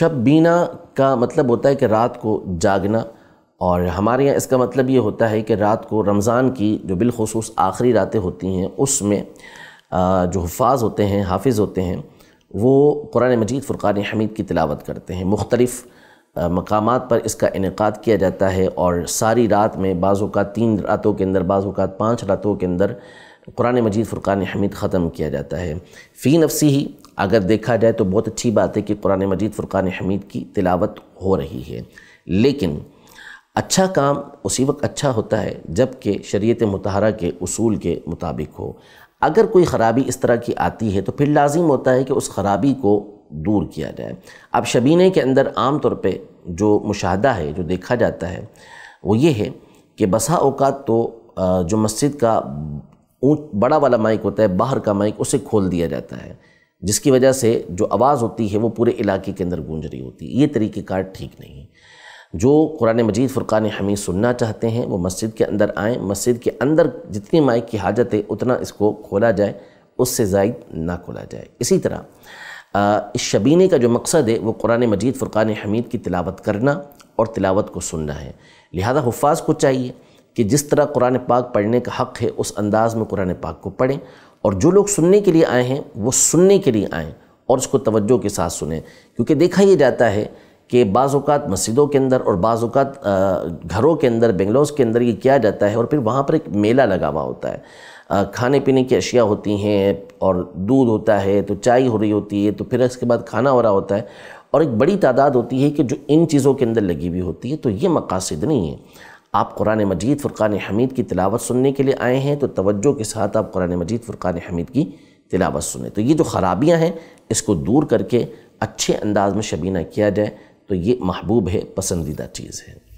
शब बीना का मतलब होता है कि रात को जागना और हमारे यहाँ इसका मतलब ये होता है कि रात को रमज़ान की जो बिलखसूस आखिरी रातें होती हैं उसमें जो हफाज होते हैं हाफिज़ होते हैं वो कुरान मजीद फ़ुरक़ान हमीद की तिलावत करते हैं मुख्तलिफ़ मकाम पर इसका इनका किया जाता है और सारी रात में बाज़ अवत तीन रातों के अंदर बाज़ अवत पाँच रातों के अंदर कुरान मजीद फ़ुरक़ान हमीद ख़त्म किया जाता है फ़ी नफसी ही अगर देखा जाए तो बहुत अच्छी बात है कि कुरान मजीद फ़ुरक़ान हमीद की तिलावत हो रही है लेकिन अच्छा काम उसी वक्त अच्छा होता है जबकि शरीत मतहरा के असूल के मुताबिक हो अगर कोई ख़राबी इस तरह की आती है तो फिर लाजिम होता है कि उस ख़राबी को दूर किया जाए अब शबीने के अंदर आम तौर पर जो मुशाह है जो देखा जाता है वो ये है कि बसा अवकात तो जो मस्जिद का ऊँच बड़ा वाला माइक होता है बाहर का माइक उसे खोल दिया जाता है जिसकी वजह से जो आवाज़ होती है वो पूरे इलाके के अंदर गूंज रही होती है ये तरीक़ेकार ठीक नहीं जो कुरान मजीद फ़ुरक़ान हमीद सुनना चाहते हैं वो मस्जिद के अंदर आएँ मस्जिद के अंदर जितनी माइक की हाजत है उतना इसको खोला जाए उससे जायद ना खोला जाए इसी तरह इस शबीने का जो मकसद है वो कुरान मजीद फ़ुरक़ान हमीद की तिलावत करना और तिलावत को सुनना है लिहाजा हफाज को चाहिए कि जिस तरह कुरान पाक पढ़ने का हक़ है उस अंदाज़ में कुरान पाक को पढ़ें और जो लोग सुनने के लिए आए हैं वो सुनने के लिए आएँ और उसको तवज्जो के साथ सुने क्योंकि देखा ये जाता है कि बाज़ात मस्जिदों के अंदर और बाज़ात घरों के अंदर बंगलोज़ के अंदर ये किया जाता है और फिर वहाँ पर एक मेला लगा हुआ होता है खाने पीने की अशिया होती हैं और दूध होता है तो चाय हो रही होती है तो फिर इसके बाद खाना हो रहा होता है और एक बड़ी तादाद होती है कि जो इन चीज़ों के अंदर लगी हुई होती है तो ये मकासद नहीं है आप कुरान मजीद फ़ुरक़ान हमीद की तिलावत सुनने के लिए आए हैं तो तवज्जो के साथ आप कुरान मजीद फ़ुरक़ान हमीद की तिलावत सुने तो ये जो ख़राबियाँ हैं इसको दूर करके अच्छे अंदाज में शबीना किया जाए तो ये महबूब है पसंदीदा चीज़ है